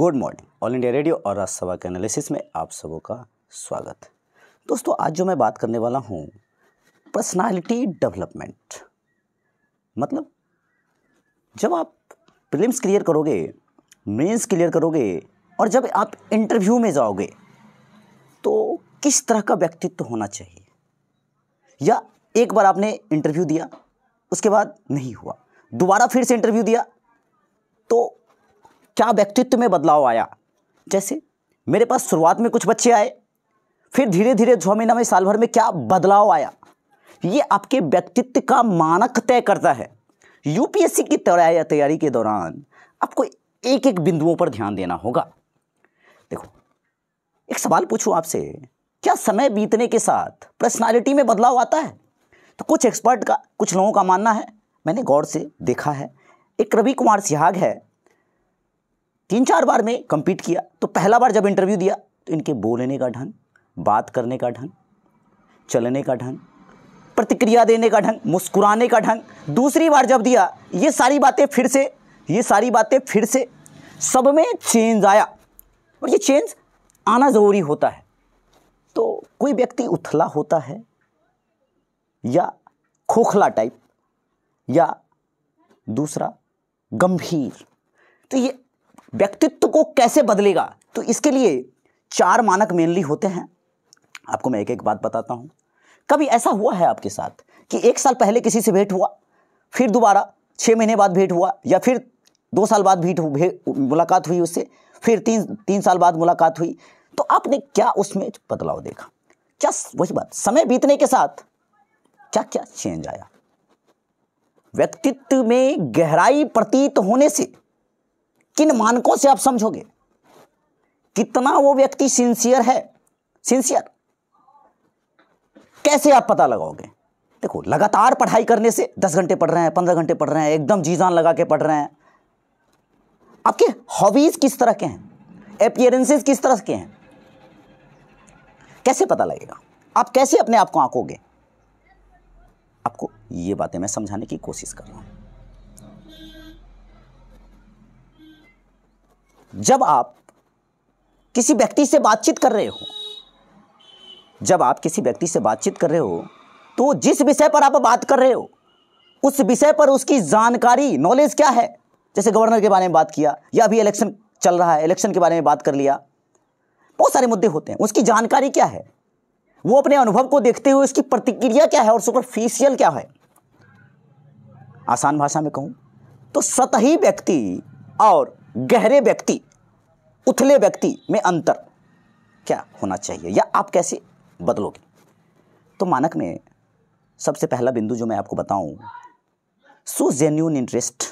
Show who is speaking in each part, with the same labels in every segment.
Speaker 1: good morning All India Radio और राज्यसभा के analysis में आप सबों का स्वागत दोस्तों आज जो मैं बात करने वाला हूँ पर्सनालिटी डेवलपमेंट मतलब जब आप प्रीलिम्स क्लियर करोगे मेंस क्लियर करोगे और जब आप इंटरव्यू में जाओगे तो किस तरह का व्यक्तित्व होना चाहिए या एक बार आपने इंटरव्यू दिया उसके बाद नहीं हुआ दोबारा फिर से इंटरव्यू दिया तो क्या व्यक्तित्व में बदलाव आया जैसे मेरे पास शुरुआत में कुछ बच्चे आए फिर धीरे धीरे छः महीना में साल भर में क्या बदलाव आया ये आपके व्यक्तित्व का मानक तय करता है यूपीएससी की तैयारी के दौरान आपको एक एक बिंदुओं पर ध्यान देना होगा देखो एक सवाल पूछूं आपसे क्या समय बीतने के साथ पर्सनालिटी में बदलाव आता है तो कुछ एक्सपर्ट का कुछ लोगों का मानना है मैंने गौर से देखा है एक रवि कुमार सिहाग है तीन चार बार में कम्पीट किया तो पहला बार जब इंटरव्यू दिया तो इनके बोलने का ढंग बात करने का ढंग चलने का ढंग प्रतिक्रिया देने का ढंग मुस्कुराने का ढंग दूसरी बार जब दिया ये सारी बातें फिर से ये सारी बातें फिर से सब में चेंज आया और ये चेंज आना ज़रूरी होता है तो कोई व्यक्ति उथला होता है या खोखला टाइप या दूसरा गंभीर तो ये व्यक्तित्व को कैसे बदलेगा तो इसके लिए चार मानक मेनली होते हैं आपको मैं एक एक बात बताता हूं कभी ऐसा हुआ है आपके साथ कि एक साल पहले किसी से भेंट हुआ फिर दोबारा छः महीने बाद भेंट हुआ या फिर दो साल बाद भेंट मुलाकात हुई उससे फिर तीन तीन साल बाद मुलाकात हुई तो आपने क्या उसमें बदलाव देखा क्या वही बात समय बीतने के साथ क्या क्या चेंज आया व्यक्तित्व में गहराई प्रतीत होने से किन मानकों से आप समझोगे कितना वो व्यक्ति सिंसियर है सिंसियर कैसे आप पता लगाओगे देखो लगातार पढ़ाई करने से दस घंटे पढ़ रहे हैं पंद्रह घंटे पढ़ रहे हैं एकदम जीजान लगा के पढ़ रहे हैं आपके हॉबीज किस तरह के हैं अपियरेंसेज किस तरह के हैं कैसे पता लगेगा आप कैसे अपने आप को आंकोगे आपको ये बातें मैं समझाने की कोशिश कर रहा हूं जब आप किसी व्यक्ति से बातचीत कर रहे हो जब आप किसी व्यक्ति से बातचीत कर रहे हो तो जिस विषय पर आप बात कर रहे हो उस विषय पर उसकी जानकारी नॉलेज क्या है जैसे गवर्नर के बारे में बात किया या अभी इलेक्शन चल रहा है इलेक्शन के बारे में बात कर लिया बहुत सारे मुद्दे होते हैं उसकी जानकारी क्या है वो अपने अनुभव को देखते हुए उसकी प्रतिक्रिया क्या है और सुपरफिशियल क्या है आसान भाषा में कहूं तो सतही व्यक्ति और गहरे व्यक्ति उथले व्यक्ति में अंतर क्या होना चाहिए या आप कैसे बदलोगे तो मानक में सबसे पहला बिंदु जो मैं आपको बताऊं सो जेन्यून इंटरेस्ट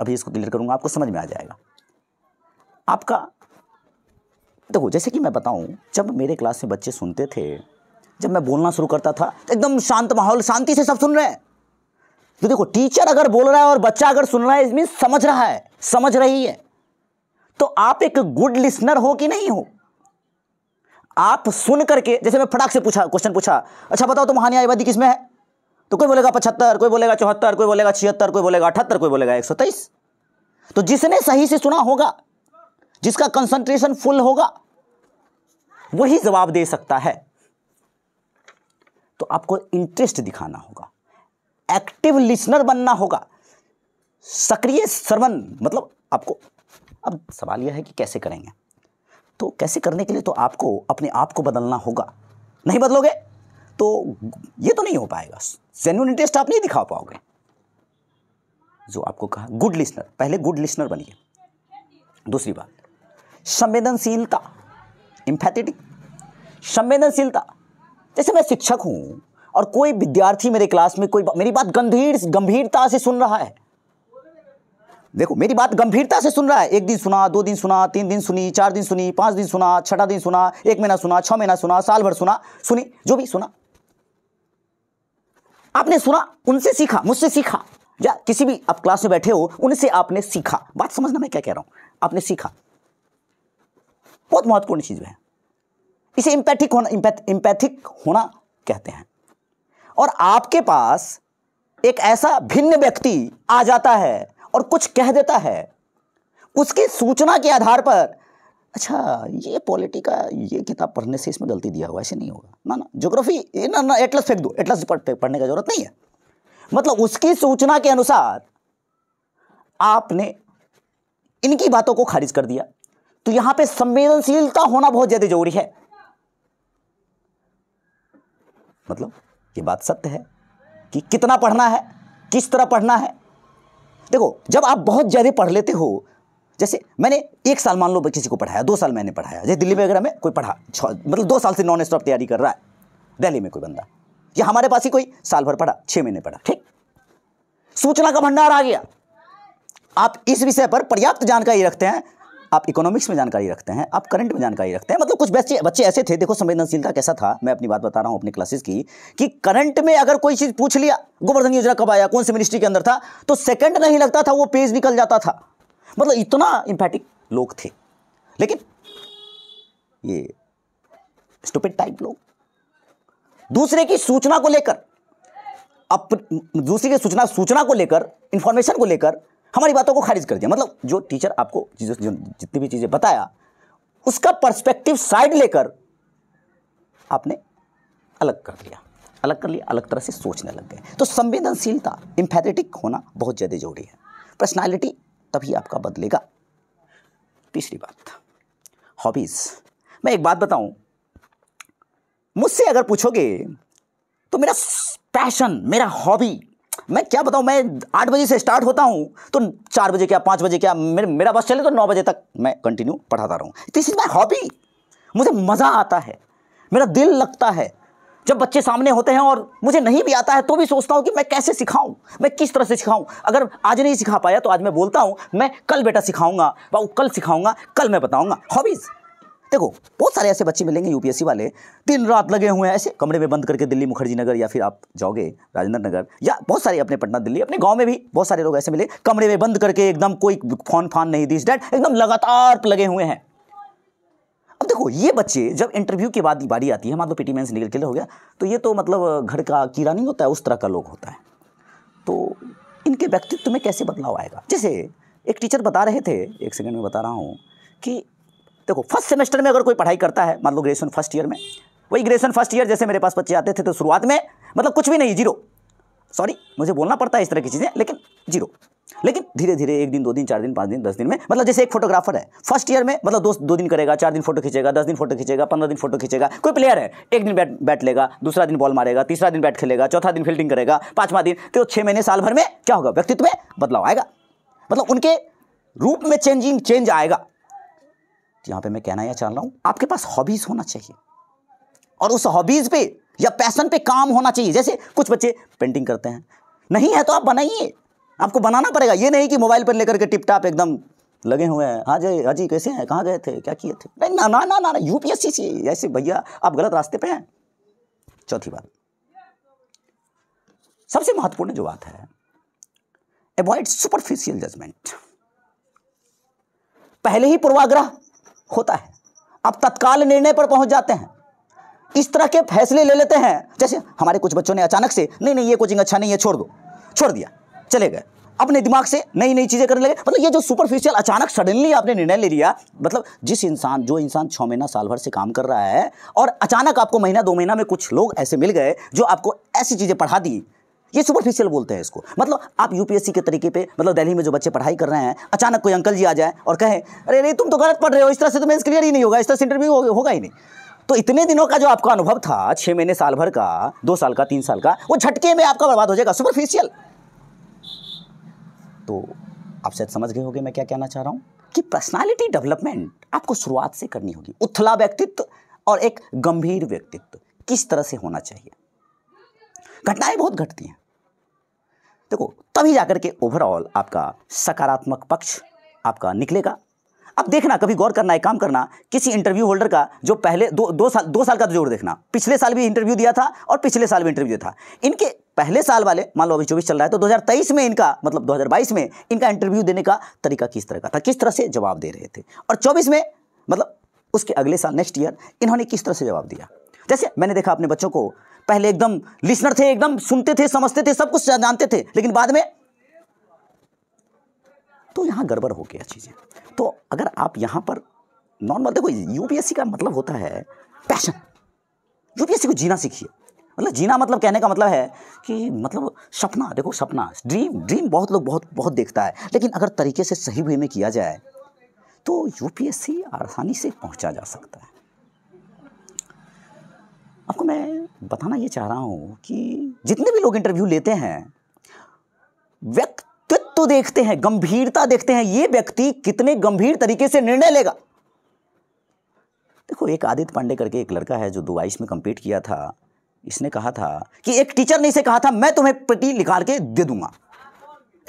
Speaker 1: अभी इसको क्लियर करूंगा आपको समझ में आ जाएगा आपका देखो जैसे कि मैं बताऊं जब मेरे क्लास में बच्चे सुनते थे जब मैं बोलना शुरू करता था तो एकदम शांत माहौल शांति से सब सुन रहे हैं तो देखो टीचर अगर बोल रहा है और बच्चा अगर सुन रहा है इसमें समझ रहा है समझ रही है तो आप एक गुड लिसनर हो कि नहीं हो आप सुन करके जैसे मैं फटाक से पूछा क्वेश्चन पूछा अच्छा बताओ तुम हानि आबादी किसमें है तो कोई बोलेगा पचहत्तर कोई बोलेगा चौहत्तर कोई बोलेगा छिहत्तर कोई बोलेगा अठहत्तर कोई बोलेगा एक सौ तेईस तो जिसने सही से सुना होगा जिसका कंसंट्रेशन फुल होगा वही जवाब दे सकता है तो आपको इंटरेस्ट दिखाना होगा एक्टिव लिसनर बनना होगा सक्रिय श्रवण मतलब आपको अब सवाल यह है कि कैसे करेंगे तो कैसे करने के लिए तो आपको अपने आप को बदलना होगा नहीं बदलोगे तो ये तो नहीं हो पाएगा जेन्यून इंटरेस्ट आप नहीं दिखा पाओगे जो आपको कहा गुड लिसनर पहले गुड लिसनर बनिए दूसरी बात संवेदनशीलता इम्फेथेटिक संवेदनशीलता जैसे मैं शिक्षक हूं और कोई विद्यार्थी मेरे क्लास में कोई मेरी बात गंभीर गंभीरता से सुन रहा है देखो मेरी बात गंभीरता से सुन रहा है एक दिन सुना दो दिन सुना तीन दिन सुनी चार दिन सुनी पांच दिन सुना छठा दिन सुना एक महीना सुना छह महीना सुना साल भर सुना सुनी जो भी सुना आपने सुना उनसे सीखा मुझसे सीखा या किसी भी आप क्लास में बैठे हो उनसे आपने सीखा बात समझना मैं क्या कह रहा हूं आपने सीखा बहुत महत्वपूर्ण चीज़ है इसे इम्पैथिक होना इम्पैथिक होना कहते हैं और आपके पास एक ऐसा भिन्न व्यक्ति आ जाता है और कुछ कह देता है उसकी सूचना के आधार पर अच्छा ये पॉलिटी का ये किताब पढ़ने से इसमें गलती दिया हुआ ऐसे नहीं होगा ना ना जोग्राफी ना ना एटलस फेंक दो एटलस पढ़ने का जरूरत नहीं है मतलब उसकी सूचना के अनुसार आपने इनकी बातों को खारिज कर दिया तो यहां पे संवेदनशीलता होना बहुत ज्यादा जरूरी है मतलब ये बात सत्य है कि कितना पढ़ना है किस तरह पढ़ना है देखो जब आप बहुत ज़्यादा पढ़ लेते हो जैसे मैंने एक साल मान लो किसी को पढ़ाया दो साल मैंने पढ़ाया जैसे दिल्ली वगैरह में कोई पढ़ा मतलब दो साल से नॉन स्टॉप तैयारी कर रहा है दिल्ली में कोई बंदा या हमारे पास ही कोई साल भर पढ़ा छह महीने पढ़ा ठीक सूचना का भंडार आ गया आप इस विषय पर पर्याप्त जानकारी रखते हैं आप इकोनॉमिक्स में जानकारी रखते हैं आप करंट में जानकारी रखते हैं मतलब कुछ बच्चे बच्चे ऐसे थे देखो संवेदनशीलता कैसा था मैं अपनी बात बता रहा हूँ अपने क्लासेस की कि करंट में अगर कोई चीज़ पूछ लिया गोवर्धन योजना कब आया कौन से मिनिस्ट्री के अंदर था तो सेकंड नहीं लगता था वो पेज निकल जाता था मतलब इतना इम्फेटिक लोग थे लेकिन ये स्टूपिड टाइप लोग दूसरे की सूचना को लेकर अप दूसरे की सूचना सूचना को लेकर इंफॉर्मेशन को लेकर हमारी बातों को खारिज कर दिया मतलब जो टीचर आपको जितनी भी चीज़ें बताया उसका पर्सपेक्टिव साइड लेकर आपने अलग कर दिया अलग कर लिया अलग तरह से सोचने लग गए तो संवेदनशीलता इम्फेटिक होना बहुत ज़्यादा जरूरी है पर्सनालिटी तभी आपका बदलेगा तीसरी बात हॉबीज़ मैं एक बात बताऊं मुझसे अगर पूछोगे तो मेरा पैशन मेरा हॉबी मैं क्या बताऊँ मैं आठ बजे से स्टार्ट होता हूँ तो चार बजे क्या पाँच बजे क्या मेर, मेरा बस चले तो नौ बजे तक मैं कंटिन्यू पढ़ाता रहूँ दिस इज़ माई हॉबी मुझे मज़ा आता है मेरा दिल लगता है जब बच्चे सामने होते हैं और मुझे नहीं भी आता है तो भी सोचता हूँ कि मैं कैसे सिखाऊँ मैं किस तरह से सिखाऊँ अगर आज नहीं सिखा पाया तो आज मैं बोलता हूँ मैं कल बेटा सिखाऊंगा कल सिखाऊंगा कल मैं बताऊँगा हॉबीज़ देखो बहुत सारे ऐसे बच्चे मिलेंगे यूपीएससी वाले दिन रात लगे हुए हैं ऐसे कमरे में बंद करके दिल्ली मुखर्जी नगर या फिर आप जाओगे राजेंद्र नगर या बहुत सारे अपने पटना दिल्ली अपने गाँव में भी बहुत सारे लोग ऐसे मिले कमरे में बंद करके एकदम कोई फोन फान नहीं दिस डेट एकदम लगातार लगे हुए हैं अब देखो ये बच्चे जब इंटरव्यू के बाद बारी आती है मान लो पीटी मैं निकल के लिए हो गया तो ये तो मतलब घर का कीड़ा नहीं होता है उस तरह का लोग होता है तो इनके व्यक्तित्व में कैसे बदलाव आएगा जैसे एक टीचर बता रहे थे एक सेकंड में बता रहा हूँ कि देखो फर्स्ट सेमेस्टर में अगर कोई पढ़ाई करता है मान लो ग्रेजुएशन फर्स्ट ईयर में वही ग्रेजुएशन फर्स्ट ईयर जैसे मेरे पास बच्चे आते थे तो शुरुआत में मतलब कुछ भी नहीं जीरो सॉरी मुझे बोलना पड़ता है इस तरह की चीज़ें लेकिन जीरो लेकिन धीरे धीरे एक दिन दो दिन चार दिन पाँच दिन दस दिन में मतलब जैसे एक फोटोग्राफर है फर्स्ट ईयर में मतलब दोस्त दो दिन करेगा चार दिन फोटो खींचेगा दस दिन फोटो खींचेगा पंद्रह दिन फोटो खींचेगा कोई प्लेयर है एक दिन बैट बैट लेगा दूसरा दिन बॉल मारेगा तीसरा दिन बैट खेलेगा चौथा दिन फील्डिंग करेगा पाँचवा दिन तो छः महीने साल भर में क्या होगा व्यक्तित्व में बदलाव आएगा मतलब उनके रूप में चेंजिंग चेंज आएगा यहाँ पे मैं कहना यह चाह रहा हूँ आपके पास हॉबीज़ होना चाहिए और उस हॉबीज़ पे या पैसन पे काम होना चाहिए जैसे कुछ बच्चे पेंटिंग करते हैं नहीं है तो आप बनाइए आपको बनाना पड़ेगा ये नहीं कि मोबाइल पर लेकर के टिप टाप एकदम लगे हुए हैं हाँ जी हाँ जी कैसे हैं कहाँ गए थे क्या किए थे नहीं ना ना ना ना, यू यूपीएससी से ऐसे भैया आप गलत रास्ते पे हैं चौथी बात सबसे महत्वपूर्ण जो बात है अवॉइड सुपरफिशियल जजमेंट पहले ही पूर्वाग्रह होता है आप तत्काल निर्णय पर पहुंच जाते हैं इस तरह के फैसले ले लेते हैं जैसे हमारे कुछ बच्चों ने अचानक से नहीं नहीं ये कोचिंग अच्छा नहीं है छोड़ दो छोड़ दिया चले गए अपने दिमाग से नई नई चीज़ें करने लगे मतलब ये जो सुपरफिशियल अचानक सडनली आपने निर्णय ले लिया मतलब जिस इंसान जो इंसान छः महीना साल भर से काम कर रहा है और अचानक आपको महीना दो महीना में कुछ लोग ऐसे मिल गए जो आपको ऐसी चीज़ें पढ़ा दी ये सुपरफिशियल बोलते हैं इसको मतलब आप यूपीएससी के तरीके पे मतलब दिल्ली में जो बच्चे पढ़ाई कर रहे हैं अचानक कोई अंकल जी आ जाए और कहे अरे नहीं तुम तो गलत पढ़ रहे हो इस तरह से तो मैं क्लियर ही नहीं होगा इस तरह से इंटरव्यू होगा ही नहीं तो इतने दिनों का जो आपका अनुभव था छः महीने साल भर का दो साल का तीन साल का वो झटके में आपका बर्बाद हो जाएगा सुपरफिशियल तो आप शायद समझ गए होंगे मैं क्या कहना चाह रहा हूँ कि पर्सनालिटी डेवलपमेंट आपको शुरुआत से करनी होगी उथला व्यक्तित्व और एक गंभीर व्यक्तित्व किस तरह से होना चाहिए घटनाएं बहुत घटती हैं देखो तभी जाकर के ओवरऑल आपका सकारात्मक पक्ष आपका निकलेगा अब देखना कभी गौर करना एक काम करना किसी इंटरव्यू होल्डर का जो पहले दो दो साल दो साल का तो जोड़ देखना पिछले साल भी इंटरव्यू दिया था और पिछले साल भी इंटरव्यू दिया था इनके पहले साल वाले मान लो अभी चौबीस चल रहा है तो 2023 में इनका मतलब 2022 में इनका इंटरव्यू देने का तरीका किस तरह का था किस तरह से जवाब दे रहे थे और चौबीस में मतलब उसके अगले साल नेक्स्ट ईयर इन्होंने किस तरह से जवाब दिया जैसे मैंने देखा अपने बच्चों को पहले एकदम लिसनर थे एकदम सुनते थे समझते थे सब कुछ जानते थे लेकिन बाद में तो यहाँ गड़बड़ हो गया चीज़ें तो अगर आप यहाँ पर नॉर्मल देखो यूपीएससी का मतलब होता है पैशन यूपीएससी को जीना सीखिए मतलब जीना मतलब कहने का मतलब है कि मतलब सपना देखो सपना ड्रीम ड्रीम बहुत लोग बहुत बहुत देखता है लेकिन अगर तरीके से सही वे में किया जाए तो यूपीएससी आसानी से पहुंचा जा सकता है आपको मैं बताना ये चाह रहा हूँ कि जितने भी लोग इंटरव्यू लेते हैं व्यक्तित्व देखते हैं गंभीरता देखते हैं ये व्यक्ति कितने गंभीर तरीके से निर्णय लेगा देखो एक आदित्य पांडे करके एक लड़का है जो दुआइश में कम्पीट किया था इसने कहा था कि एक टीचर ने इसे कहा था मैं तुम्हें पट्टी निकाल के दे दूंगा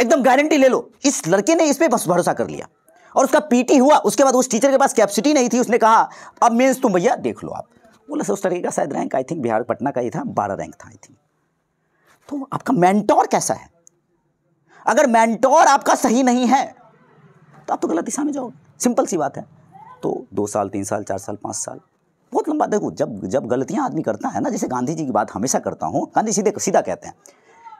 Speaker 1: एकदम गारंटी ले लो इस लड़के ने इस पर बस भरोसा कर लिया और उसका पीटी हुआ उसके बाद उस टीचर के पास कैपेसिटी नहीं थी उसने कहा अब मीन्स तुम भैया देख लो आप बोला सर उस तरीके का शायद rank I think Bihar Patna का ही था बारह रैंक था आई थिंक तो आपका मैंटोर कैसा है अगर मैंटोर आपका सही नहीं है तो आप तो गलत दिशा में जाओगे सिंपल सी बात है तो दो साल तीन साल चार साल पाँच साल बहुत लंबा देखो जब जब गलतियाँ आदमी करता है ना जैसे गांधी जी की बात हमेशा करता हूँ गांधी सीधे सीधा कहते हैं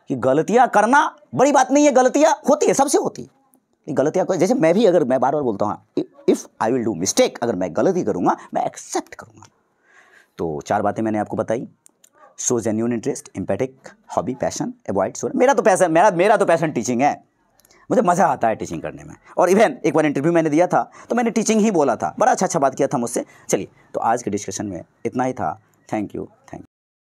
Speaker 1: कि गलतियाँ करना बड़ी बात नहीं है गलतियाँ होती है सबसे होती है गलतियाँ जैसे मैं भी अगर मैं बार बार बोलता हूँ if I will do mistake अगर मैं गलती करूँगा मैं एक्सेप्ट करूँगा तो चार बातें मैंने आपको बताई so genuine interest empathic hobby passion avoid सोर मेरा तो पैसा मेरा मेरा तो पैशन टीचिंग है मुझे मज़ा आता है टीचिंग करने में और इवन एक बार इंटरव्यू मैंने दिया था तो मैंने टीचिंग ही बोला था बड़ा अच्छा अच्छा बात किया था मुझसे चलिए तो आज के डिस्कशन में इतना ही था थैंक यू थैंक यू